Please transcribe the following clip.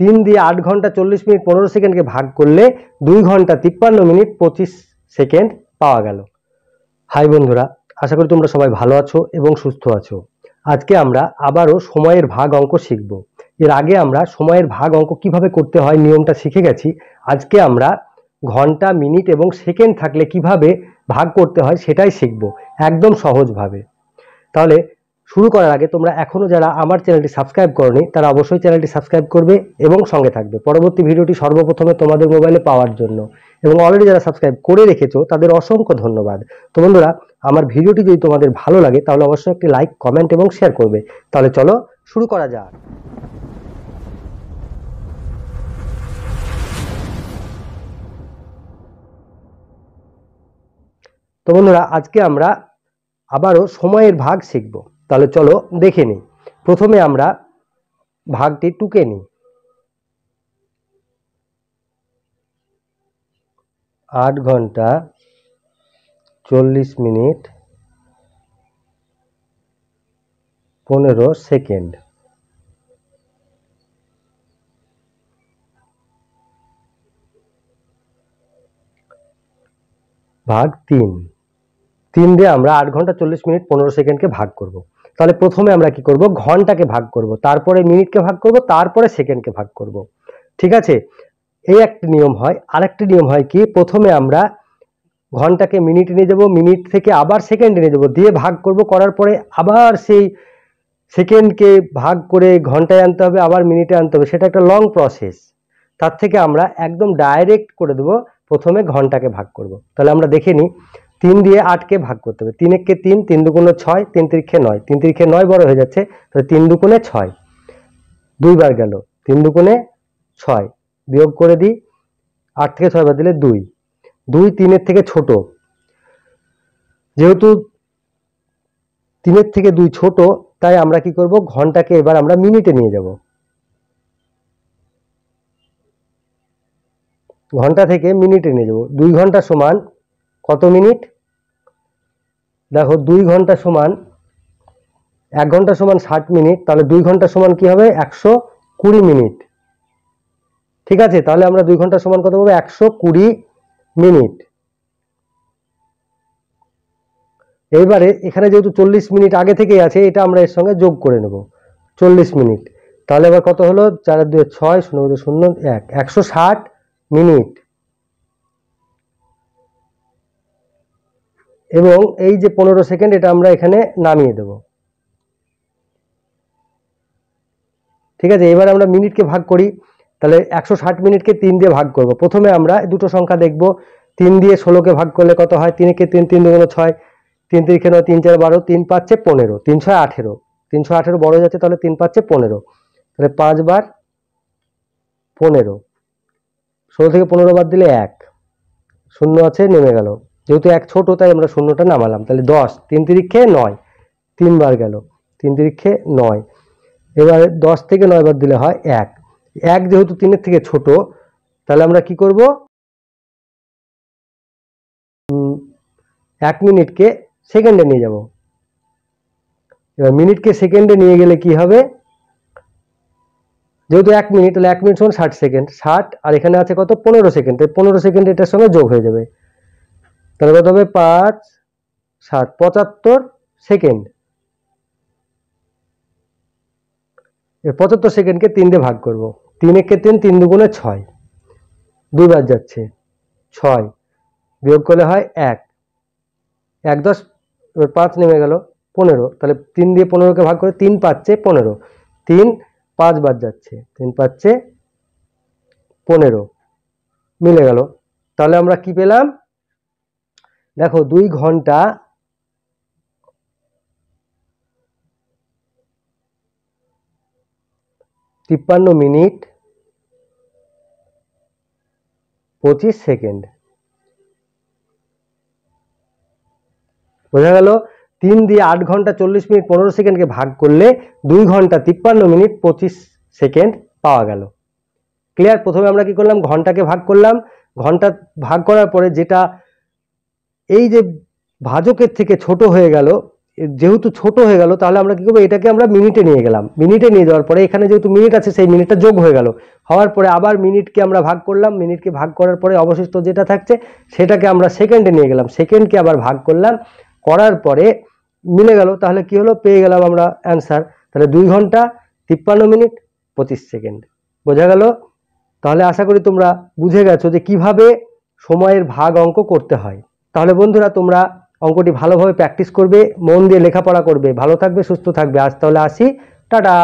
তিন দিয়ে আট ঘন্টা চল্লিশ মিনিট পনেরো সেকেন্ডকে ভাগ করলে দুই ঘন্টা তিপ্পান্ন মিনিট পঁচিশ সেকেন্ড পাওয়া গেল হাই বন্ধুরা আশা করি তোমরা সবাই ভালো আছো এবং সুস্থ আছো আজকে আমরা আবারও সময়ের ভাগ অঙ্ক শিখব এর আগে আমরা সময়ের ভাগ অঙ্ক কিভাবে করতে হয় নিয়মটা শিখে গেছি আজকে আমরা ঘন্টা মিনিট এবং সেকেন্ড থাকলে কিভাবে ভাগ করতে হয় সেটাই শিখব একদম সহজভাবে তাহলে শুরু করার আগে তোমরা এখনও যারা আমার চ্যানেলটি সাবস্ক্রাইব করনি তারা অবশ্যই চ্যানেলটি সাবস্ক্রাইব করবে এবং সঙ্গে থাকবে পরবর্তী ভিডিওটি সর্বপ্রথমে তোমাদের মোবাইলে পাওয়ার জন্য এবং অলরেডি যারা সাবস্ক্রাইব করে রেখেছো তাদের অসংখ্য ধন্যবাদ তো বন্ধুরা আমার ভিডিওটি যদি তোমাদের ভালো লাগে তাহলে অবশ্যই একটি লাইক কমেন্ট এবং শেয়ার করবে তাহলে চলো শুরু করা যাক তো বন্ধুরা আজকে আমরা আবারও সময়ের ভাগ শিখবো তাহলে চলো দেখে নিই প্রথমে আমরা ভাগটি টুকে নিই আট ঘন্টা চল্লিশ মিনিট পনেরো সেকেন্ড ভাগ তিন তিন দিয়ে আমরা আট ঘন্টা চল্লিশ মিনিট পনেরো সেকেন্ডকে ভাগ করবো তাহলে প্রথমে আমরা কি করব ঘন্টাকে ভাগ করব তারপরে মিনিটকে ভাগ করব তারপরে সেকেন্ডকে ভাগ করব ঠিক আছে এই একটি নিয়ম হয় আরেকটি নিয়ম হয় কি প্রথমে আমরা ঘন্টাকে মিনিটে নিয়ে যাব মিনিট থেকে আবার সেকেন্ড নিয়ে যাব দিয়ে ভাগ করব করার পরে আবার সেই সেকেন্ডকে ভাগ করে ঘন্টায় আনতে হবে আবার মিনিটে আনতে হবে সেটা একটা লং প্রসেস তার থেকে আমরা একদম ডাইরেক্ট করে দেব প্রথমে ঘন্টাকে ভাগ করব তাহলে আমরা দেখে নিই তিন দিয়ে আটকে ভাগ করতে হবে তিন এককে তিন তিন দুগুণে ছয় তিন তিরিক্ষে নয় তিন তিরিক্ষে নয় বড় হয়ে যাচ্ছে তাহলে তিন দুগুণে ছয় দুইবার গেল তিন দুগুণে ছয় বিয়োগ করে দিই আট থেকে ছয় বাদ দিলে দুই দুই তিনের থেকে ছোট যেহেতু তিনের থেকে দুই ছোট তাই আমরা কি করব ঘন্টাকে এবার আমরা মিনিটে নিয়ে যাব ঘন্টা থেকে মিনিটে নিয়ে যাব দুই ঘন্টা সমান কত মিনিট দেখো দুই ঘন্টা সমান এক ঘন্টা সমান ষাট মিনিট তাহলে দুই ঘন্টা সমান কি হবে একশো কুড়ি মিনিট ঠিক আছে তাহলে আমরা দুই ঘন্টা সমান কত পাবো একশো কুড়ি মিনিট এইবারে এখানে যেহেতু চল্লিশ মিনিট আগে থেকেই আছে এটা আমরা এর সঙ্গে যোগ করে নেব চল্লিশ মিনিট তাহলে এবার কত হলো চার দুই ছয় শূন্য শূন্য এক একশো ষাট মিনিট এবং এই যে পনেরো সেকেন্ড এটা আমরা এখানে নামিয়ে দেব ঠিক আছে এবার আমরা মিনিটকে ভাগ করি তাহলে একশো ষাট মিনিটকে তিন দিয়ে ভাগ করব প্রথমে আমরা দুটো সংখ্যা দেখব তিন দিয়ে ষোলোকে ভাগ করলে কত হয় তিনকে তিন তিন দুগুলো ছয় তিন তিরিখে নয় তিন চার বারো তিন পাঁচে পনেরো তিন ছয় আঠেরো তিনশো আঠেরো বড়ো যাচ্ছে তাহলে তিন পাচ্ছে পনেরো তাহলে পাঁচবার পনেরো ষোলো থেকে পনেরো বাদ দিলে এক শূন্য আছে নেমে গেল যেহেতু এক ছোট তাই আমরা শূন্যটা নামালাম তাহলে দশ তিন তিরিক্ষে নয় তিনবার গেল তিন তিরিক্ষে নয় এবার দশ থেকে নয়বার দিলে হয় এক এক যেহেতু তিনের থেকে ছোট তাহলে আমরা কি করব এক মিনিটকে সেকেন্ডে নিয়ে যাব এবার মিনিটকে সেকেন্ডে নিয়ে গেলে কি হবে যেহেতু এক মিনিট তাহলে এক মিনিট সময় ষাট সেকেন্ড ষাট আর এখানে আছে কত পনেরো সেকেন্ড তাই পনেরো সেকেন্ড এটার সঙ্গে যোগ হয়ে যাবে তাহলে কত হবে পাঁচ সাত পঁচাত্তর সেকেন্ড পঁচাত্তর সেকেন্ডকে তিন দিয়ে ভাগ করব তিন একে তিন তিন দুগুণে ছয় দুইবার যাচ্ছে ছয় বিয়োগ করলে হয় এক এক দশ এবার পাঁচ নেমে গেল পনেরো তাহলে তিন দিয়ে পনেরোকে ভাগ করে তিন পাচ্ছে পনেরো তিন পাঁচবার যাচ্ছে তিন পাচ্ছে পনেরো মিলে গেল তাহলে আমরা কি পেলাম দেখো দুই ঘন্টা তিপ্পান্ন মিনিট পঁচিশ সেকেন্ড বোঝা গেল তিন দিয়ে আট ঘন্টা চল্লিশ মিনিট পনেরো সেকেন্ডকে ভাগ করলে দুই ঘন্টা তিপ্পান্ন মিনিট পঁচিশ সেকেন্ড পাওয়া গেল ক্লিয়ার প্রথমে আমরা কি করলাম ঘন্টাকে ভাগ করলাম ঘন্টা ভাগ করার পরে যেটা এই যে ভাজকের থেকে ছোট হয়ে গেল যেহেতু ছোট হয়ে গেল তাহলে আমরা কি করবো এটাকে আমরা মিনিটে নিয়ে গেলাম মিনিটে নিয়ে যাওয়ার পরে এখানে যেহেতু মিনিট আছে সেই মিনিটটা যোগ হয়ে গেল হওয়ার পরে আবার মিনিটকে আমরা ভাগ করলাম মিনিটকে ভাগ করার পরে অবশিষ্ট যেটা থাকছে সেটাকে আমরা সেকেন্ডে নিয়ে গেলাম সেকেন্ডকে আবার ভাগ করলাম করার পরে মিলে গেল তাহলে কি হলো পেয়ে গেলাম আমরা অ্যান্সার তাহলে দুই ঘন্টা তিপ্পান্ন মিনিট পঁচিশ সেকেন্ড বোঝা গেল তাহলে আশা করি তোমরা বুঝে গেছো যে কিভাবে সময়ের ভাগ অঙ্ক করতে হয় তাহলে বন্ধুরা তোমরা অঙ্কটি ভালোভাবে প্র্যাকটিস করবে মন দিয়ে লেখাপড়া করবে ভালো থাকবে সুস্থ থাকবে আজ তাহলে আসি টাটা